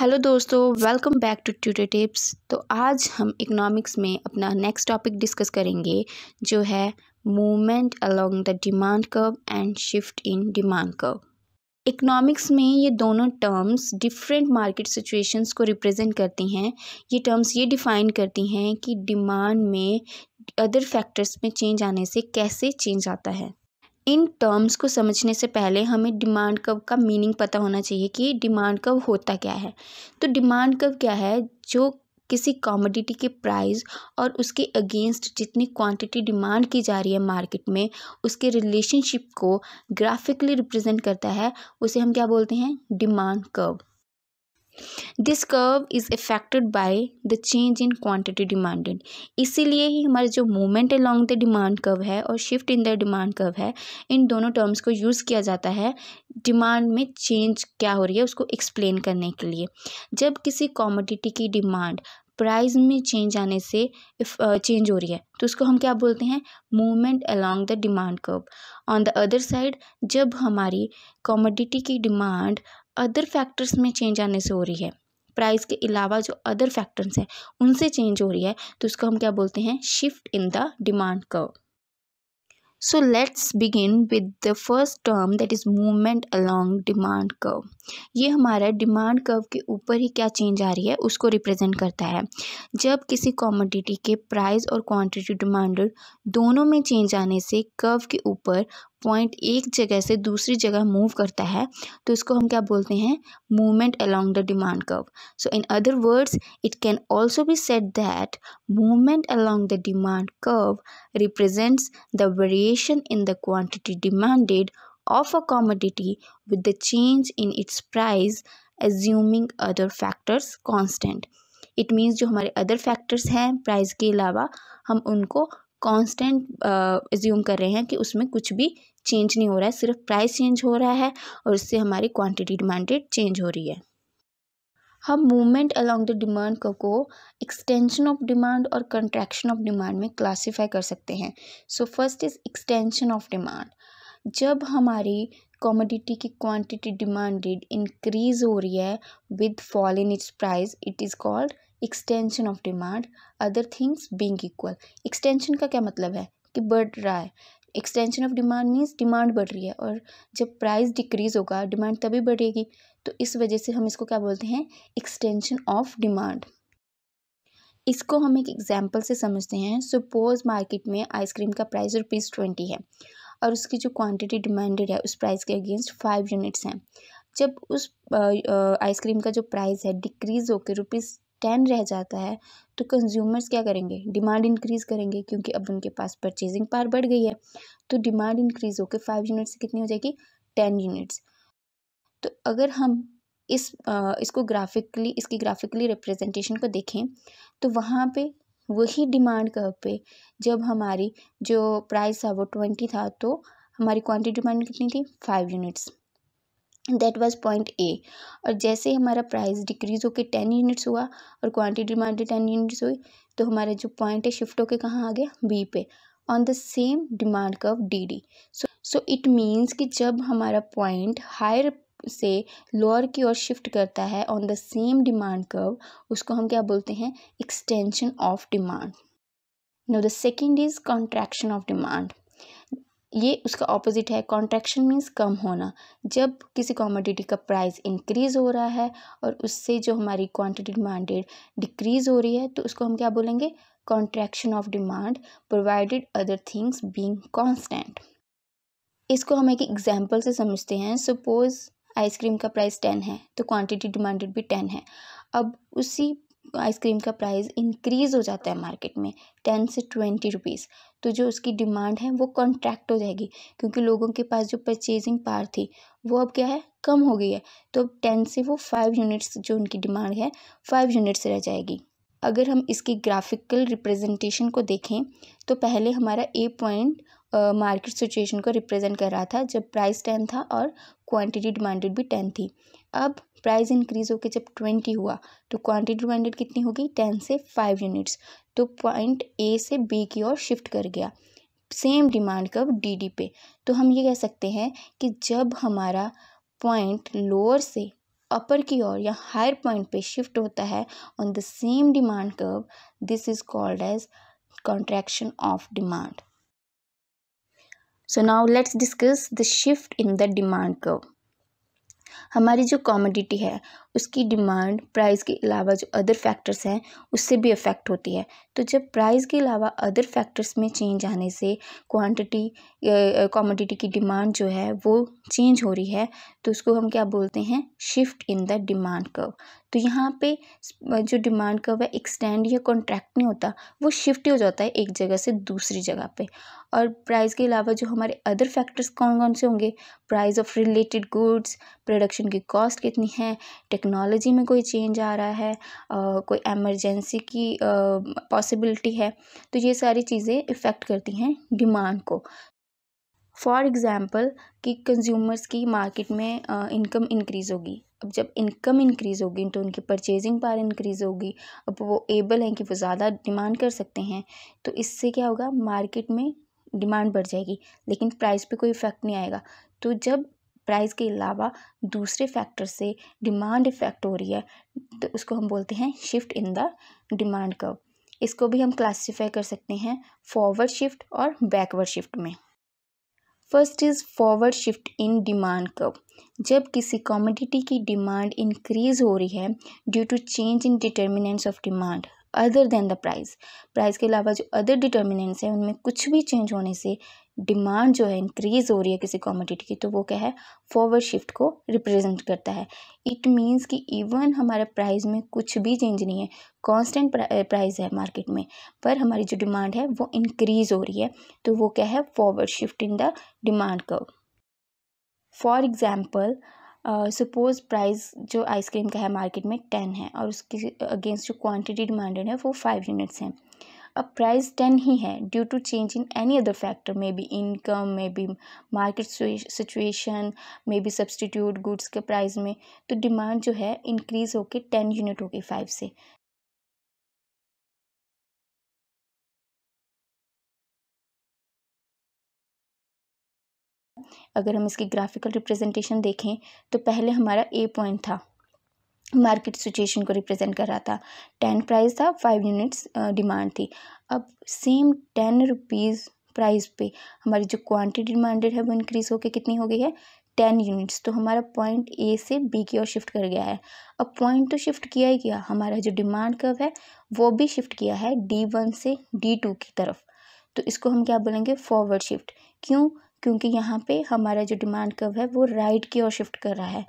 Hello दोस्तों welcome back to Tutor Tips तो आज हम इकोनॉमिक्स में अपना नेक्स्ट टॉपिक डिस्कस करेंगे जो है movement along the demand curve and shift in demand curve economics में ये दोनों टर्म्स डिफरेंट मार्केट सिचुएशंस को रिप्रेजेंट करती हैं ये टर्म्स ये डिफाइन करती हैं कि डिमांड में अदर फैक्टर्स में चेंज आने से कैसे चेंज आता है इन टर्म्स को समझने से पहले हमें डिमांड कर्व का मीनिंग पता होना चाहिए कि डिमांड कर्व होता क्या है तो डिमांड कर्व क्या है जो किसी कॉमोडिटी के प्राइस और उसके अगेंस्ट जितनी क्वांटिटी डिमांड की जा रही है मार्केट में उसके रिलेशनशिप को ग्राफिकली रिप्रेजेंट करता है उसे हम क्या बोलते हैं demand curve this curve is affected by the change in quantity demanded इसीलिए ही हमारे जो movement along the demand curve है और shift in the demand curve है इन दोनों टर्म्स को यूज़ किया जाता है डिमांड में चेंज क्या हो रही है उसको एक्सप्लेन करने के लिए जब किसी कॉमोडिटी की डिमांड प्राइस में चेंज आने से चेंज हो रही है तो उसको हम क्या बोलते हैं movement along the demand curve on the other side जब हमारी कॉमोडिटी की डिमांड अदर फैक्टर्स में चेंज आने से हो रही है प्राइस के अलावा जो अदर फैक्टर्स हैं उनसे चेंज हो रही है तो उसको हम क्या बोलते हैं shift in the demand curve so let's begin with the first term that is movement along demand curve ये हमारा डिमांड कर्व के ऊपर ही क्या चेंज आ रही है उसको रिप्रेजेंट करता है जब किसी कॉमोडिटी के प्राइस और क्वान्टिटी डिमांडेड दोनों में चेंज आने से कर्व के ऊपर पॉइंट एक जगह से दूसरी जगह मूव करता है तो इसको हम क्या बोलते हैं movement along the demand curve so in other words it can also be said that movement along the demand curve represents the variation in the quantity demanded of a commodity with the change in its price assuming other factors constant it means जो हमारे other factors हैं price के अलावा हम उनको constant assume uh, कर रहे हैं कि उसमें कुछ भी चेंज नहीं हो रहा है सिर्फ प्राइस चेंज हो रहा है और उससे हमारी क्वांटिटी डिमांडेड चेंज हो रही है हम मूवमेंट अलॉन्ग द डिमांड को एक्सटेंशन ऑफ डिमांड और कंट्रैक्शन ऑफ डिमांड में क्लासिफाई कर सकते हैं so first is extension of demand जब हमारी कॉमोडिटी की क्वांटिटी डिमांडेड इंक्रीज हो रही है with fall in its price it is called extension of demand other things being equal extension का क्या मतलब है कि बढ़ रहा है extension of demand means demand बढ़ रही है और जब प्राइस डिक्रीज़ होगा डिमांड तभी बढ़ेगी तो इस वजह से हम इसको क्या बोलते हैं एक्सटेंशन ऑफ डिमांड इसको हम एक एग्जाम्पल से समझते हैं सपोज मार्केट में आइसक्रीम का प्राइस रुपीज़ ट्वेंटी है और उसकी जो क्वांटिटी डिमांडेड है उस प्राइस के अगेंस्ट फाइव यूनिट्स हैं जब उस आइसक्रीम का जो प्राइस है डिक्रीज़ होकर रुपीज़ टेन रह जाता है तो कंज्यूमर्स क्या करेंगे डिमांड इंक्रीज़ करेंगे क्योंकि अब उनके पास परचेजिंग पावर बढ़ गई है तो डिमांड इंक्रीज़ होकर फाइव यूनिट्स कितनी हो जाएगी टेन यूनिट्स तो अगर हम इस आ, इसको ग्राफिकली इसकी ग्राफिकली रिप्रेजेंटेशन को देखें तो वहाँ पे वही डिमांड कर पे जब हमारी जो प्राइस था वो ट्वेंटी था तो हमारी क्वांटिटी डिमांड कितनी थी five units that was point A और जैसे हमारा प्राइस डिक्रीज़ होकर टेन यूनिट्स हुआ और क्वान्टिटी डिमांडेड टेन यूनिट्स हुई तो हमारा जो पॉइंट है शिफ्ट होकर कहाँ आ गया बी पे on the same demand curve D D so so it means कि जब हमारा पॉइंट हायर से लोअर की ओर शिफ्ट करता है on the same demand curve उसको हम क्या बोलते हैं extension of demand no the second is contraction of demand ये उसका ऑपोजिट है कॉन्ट्रैक्शन मीन्स कम होना जब किसी कॉमोडिटी का प्राइस इंक्रीज़ हो रहा है और उससे जो हमारी क्वांटिटी डिमांडेड डिक्रीज़ हो रही है तो उसको हम क्या बोलेंगे contraction of demand provided other things being constant इसको हम एक एग्जाम्पल से समझते हैं सपोज़ आइसक्रीम का प्राइस टेन है तो क्वांटिटी डिमांडेड भी टेन है अब उसी आइसक्रीम का प्राइस इंक्रीज़ हो जाता है मार्केट में टेन से ट्वेंटी रुपीज़ तो जो उसकी डिमांड है वो कॉन्ट्रैक्ट हो जाएगी क्योंकि लोगों के पास जो परचेजिंग पावर थी वो अब क्या है कम हो गई है तो अब टेन से वो फाइव यूनिट्स जो उनकी डिमांड है फाइव यूनिट्स रह जाएगी अगर हम इसकी ग्राफिकल रिप्रेजेंटेशन को देखें तो पहले हमारा ए पॉइंट मार्केट सिचुएशन को रिप्रेजेंट कर रहा था जब प्राइस टेन था और क्वांटिटी डिमांडेड भी टेन थी अब प्राइस इंक्रीज होकर जब ट्वेंटी हुआ तो क्वांटिटी डिमांडेड कितनी होगी टेन से फाइव यूनिट्स तो पॉइंट ए से बी की ओर शिफ्ट कर गया same demand curve D D पे तो हम ये कह सकते हैं कि जब हमारा पॉइंट लोअर से अपर की ओर या हायर पॉइंट पे शिफ्ट होता है on the same demand curve this is called as contraction of demand so now let's discuss the shift in the demand curve हमारी जो कॉमोडिटी है उसकी डिमांड प्राइस के अलावा जो अदर फैक्टर्स हैं उससे भी अफेक्ट होती है तो जब प्राइस के अलावा अदर फैक्टर्स में चेंज आने से क्वांटिटी कॉमोडिटी की डिमांड जो है वो चेंज हो रही है तो उसको हम क्या बोलते हैं shift in the demand curve तो यहाँ पे जो डिमांड कर्व है एक्सटेंड या कॉन्ट्रैक्ट नहीं होता वो शिफ्ट हो जाता है एक जगह से दूसरी जगह पे और प्राइस के अलावा जो हमारे अदर फैक्टर्स कौन कौन से होंगे price of related goods production की कॉस्ट कितनी है टेक्नोलॉजी में कोई चेंज आ रहा है कोई एमरजेंसी की पॉसिबिलिटी है तो ये सारी चीज़ें इफ़ेक्ट करती हैं डिमांड को फॉर एग्ज़ाम्पल कि कंज्यूमर्स की मार्केट में इनकम इंक्रीज़ होगी अब जब इनकम इंक्रीज़ होगी तो उनकी परचेजिंग पावर इंक्रीज़ होगी अब वो एबल हैं कि वो ज़्यादा डिमांड कर सकते हैं तो इससे क्या होगा मार्केट में डिमांड बढ़ जाएगी लेकिन प्राइस पे कोई इफ़ेक्ट नहीं आएगा तो जब प्राइस के अलावा दूसरे फैक्टर से डिमांड इफेक्ट हो रही है तो उसको हम बोलते हैं shift in the demand curve इसको भी हम क्लासिफाई कर सकते हैं फॉरवर्ड शिफ्ट और बैकवर्ड शिफ्ट में first is forward shift in demand curve जब किसी कॉमोडिटी की डिमांड इंक्रीज हो रही है due to change in determinants of demand other than the price price के अलावा जो अदर डिटर्मिनेंट्स हैं उनमें कुछ भी चेंज होने से डिमांड जो है इंक्रीज हो रही है किसी कॉमोडिटी की तो वो क्या है फॉरवर्ड शिफ्ट को रिप्रेजेंट करता है इट मींस कि इवन हमारे प्राइस में कुछ भी चेंज नहीं है कांस्टेंट प्राइस है मार्केट में पर हमारी जो डिमांड है वो इंक्रीज हो रही है तो वो क्या है forward shift in the demand curve for example suppose price जो आइसक्रीम का है मार्केट में टेन है और उसके अगेंस्ट जो क्वान्टिटी डिमांडेड है वो फाइव यूनिट्स हैं अब प्राइस टेन ही है due to change in any other factor may be income may be market situation may be substitute goods के प्राइस में तो डिमांड जो है इंक्रीज़ होके टेन यूनिट हो गई फाइव से अगर हम इसकी ग्राफिकल रिप्रेजेंटेशन देखें तो पहले हमारा ए पॉइंट था मार्केट सिचुएशन को रिप्रेजेंट कर रहा था टेन प्राइस था फाइव यूनिट्स डिमांड थी अब सेम टेन रुपीज़ प्राइस पे हमारी जो क्वांटिटी डिमांडेड है वो इंक्रीज़ होकर कितनी हो गई है टेन यूनिट्स तो हमारा पॉइंट ए से बी की ओर शिफ्ट कर गया है अब पॉइंट तो शिफ्ट किया ही किया हमारा जो डिमांड कर्व है वो भी शिफ्ट किया है डी वन से डी टू की तरफ तो इसको हम क्या बोलेंगे फॉरवर्ड शिफ्ट क्यों क्योंकि यहाँ पे हमारा जो डिमांड कर्व है वो राइट की ओर शिफ्ट कर रहा है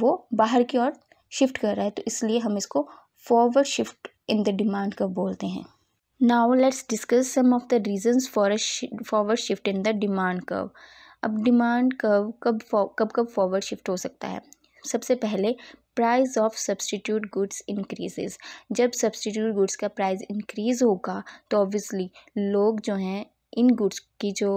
वो बाहर की ओर शिफ्ट कर रहा है तो इसलिए हम इसको forward shift in the demand curve बोलते हैं now let's discuss some of the reasons for a forward shift in the demand curve अब डिमांड कर्व कब कब कब फॉरवर्ड शिफ्ट हो सकता है सबसे पहले price of substitute goods increases जब सब्सटीट्यूट गुड्स का प्राइस इंक्रीज़ होगा तो ऑब्वियसली लोग जो हैं इन गुड्स की जो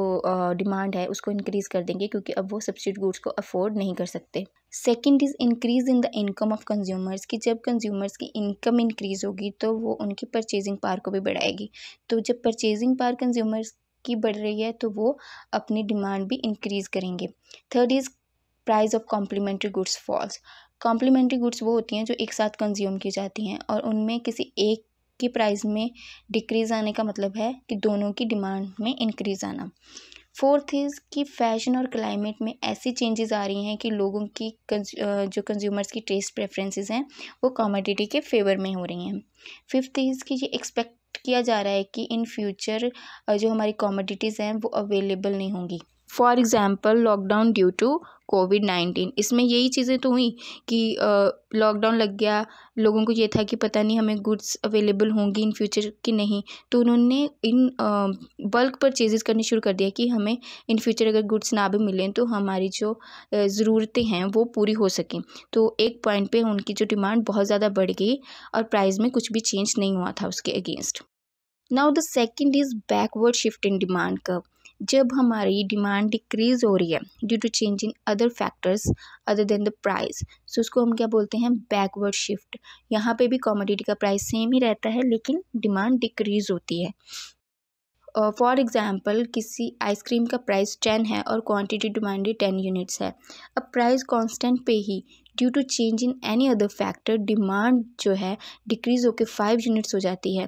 डिमांड है उसको इंक्रीज़ कर देंगे क्योंकि अब वो सब्सिड गुड्स को अफोर्ड नहीं कर सकते second is increase in the income of consumers कि जब कंज्यूमर्स की इनकम इंक्रीज़ होगी तो वो उनकी परचेजिंग पार को भी बढ़ाएगी तो जब परचेजिंग पार कंज्यूमर्स की बढ़ रही है तो वो अपनी डिमांड भी इंक्रीज़ करेंगे third is price of complementary goods falls complementary goods वो होती हैं जो एक साथ कंज्यूम की जाती हैं और उनमें किसी एक की प्राइस में डिक्रीज़ आने का मतलब है कि दोनों की डिमांड में इंक्रीज़ आना फोर्थ इज़ कि फैशन और क्लाइमेट में ऐसी चेंजेस आ रही हैं कि लोगों की जो कंज्यूमर्स की टेस्ट प्रेफरेंसेस हैं वो कॉमोडिटी के फेवर में हो रही हैं फिफ्थ इज़ कि ये एक्सपेक्ट किया जा रहा है कि इन फ्यूचर जो हमारी कॉमोडिटीज़ हैं वो अवेलेबल नहीं होंगी for example lockdown due to COVID nineteen इसमें यही चीज़ें तो हुई कि लॉकडाउन लग गया लोगों को ये था कि पता नहीं हमें गुड्स अवेलेबल होंगी इन फ्यूचर कि नहीं तो उन्होंने इन बल्क पर चेजेस करने शुरू कर दिया कि हमें इन फ्यूचर अगर गुड्स ना भी मिलें तो हमारी जो ज़रूरतें हैं वो पूरी हो सकें तो एक पॉइंट पे उनकी जो डिमांड बहुत ज़्यादा बढ़ गई और प्राइस में कुछ भी चेंज नहीं हुआ था उसके against now the second is backward shift in demand curve जब हमारी डिमांड डिक्रीज़ हो रही है due to change in other factors other than the price so उसको हम क्या बोलते हैं बैकवर्ड शिफ्ट यहाँ पे भी कॉमोडिटी का प्राइस सेम ही रहता है लेकिन डिमांड डिक्रीज़ होती है फॉर uh, एग्ज़ाम्पल किसी आइसक्रीम का प्राइस टेन है और क्वान्टिटी डिमांडेड टेन यूनिट्स है अब प्राइस कॉन्स्टेंट पे ही due to change in any other factor demand जो है डिक्रीज़ होकर फाइव यूनिट्स हो जाती है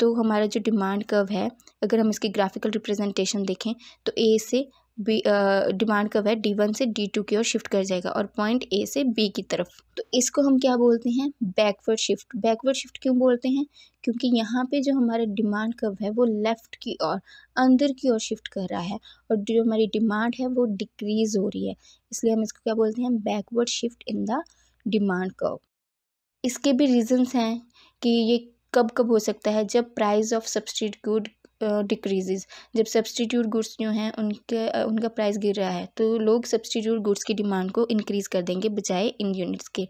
तो हमारा जो डिमांड कर्व है अगर हम इसकी ग्राफिकल रिप्रेजेंटेशन देखें तो ए से बी डिमांड कर्व है डी वन से डी टू की ओर शिफ्ट कर जाएगा और पॉइंट ए से बी की तरफ तो इसको हम क्या बोलते हैं बैकवर्ड शिफ्ट बैकवर्ड शिफ्ट क्यों बोलते हैं क्योंकि यहाँ पे जो हमारा डिमांड कर्व है वो लेफ़्ट की ओर अंदर की ओर शिफ्ट कर रहा है और जो हमारी डिमांड है वो डिक्रीज़ हो रही है इसलिए हम इसको क्या बोलते हैं backward shift in the demand curve इसके भी रीज़न्स हैं कि ये कब कब हो सकता है जब प्राइस ऑफ गुड डिक्रीजेज जब सब्सटीट्यूट गुड्स जो हैं उनके उनका प्राइस गिर रहा है तो लोग सब्सटीट्यूट गुड्स की डिमांड को इंक्रीज़ कर देंगे बजाय इन यूनिट्स के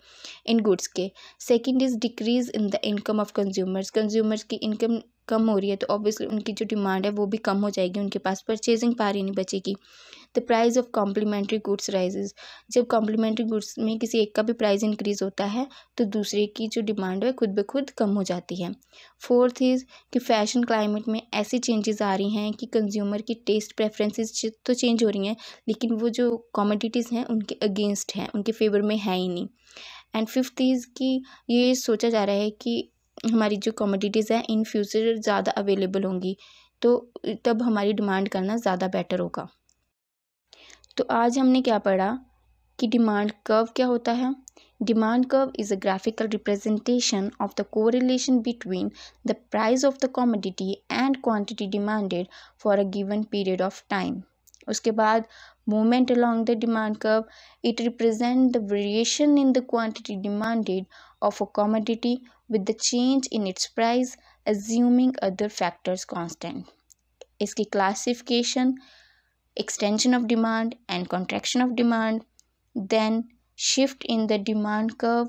इन गुड्स के second is decrease in the income of consumers consumers की इनकम कम हो रही है तो ऑब्वियसली उनकी जो डिमांड है वो भी कम हो जाएगी उनके पास परचेजिंग पार ही नहीं बचेगी the price of complementary goods rises जब कॉम्प्लीमेंट्री गुड्स में किसी एक का भी प्राइस इंक्रीज़ होता है तो दूसरे की जो डिमांड है खुद ब खुद कम हो जाती है फोर्थ इज़ कि फैशन क्लाइमेट में ऐसी चेंजेस आ रही हैं कि कंज्यूमर की टेस्ट प्रेफरेंसेस तो चेंज हो रही हैं लेकिन वो जो कॉमोडिटीज़ हैं उनके अगेंस्ट हैं उनके फेवर में है ही नहीं एंड फिफ्थ इज़ कि ये सोचा जा रहा है कि हमारी जो कॉमोडिटीज हैं इन फ्यूचर ज़्यादा अवेलेबल होंगी तो तब हमारी डिमांड करना ज़्यादा बेटर होगा तो आज हमने क्या पढ़ा कि डिमांड कर्व क्या होता है demand curve is a graphical representation of the correlation between the price of the commodity and quantity demanded for a given period of time उसके बाद movement along the demand curve it represent the variation in the quantity demanded of a commodity with the change in its price assuming other factors constant. इसकी classification extension of demand and contraction of demand then shift in the demand curve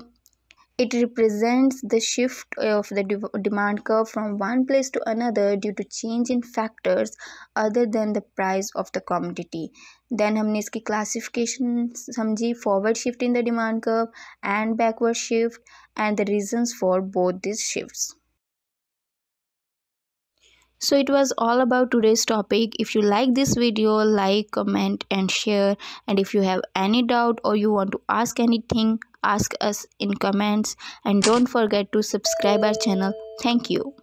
it represents the shift of the de demand curve from one place to another due to change in factors other than the price of the commodity then हमने इसकी classification समझी forward shift in the demand curve and backward shift and the reasons for both these shifts. So it was all about today's topic. If you like this video, like, comment and share. And if you have any doubt or you want to ask anything, ask us in comments. And don't forget to subscribe our channel. Thank you.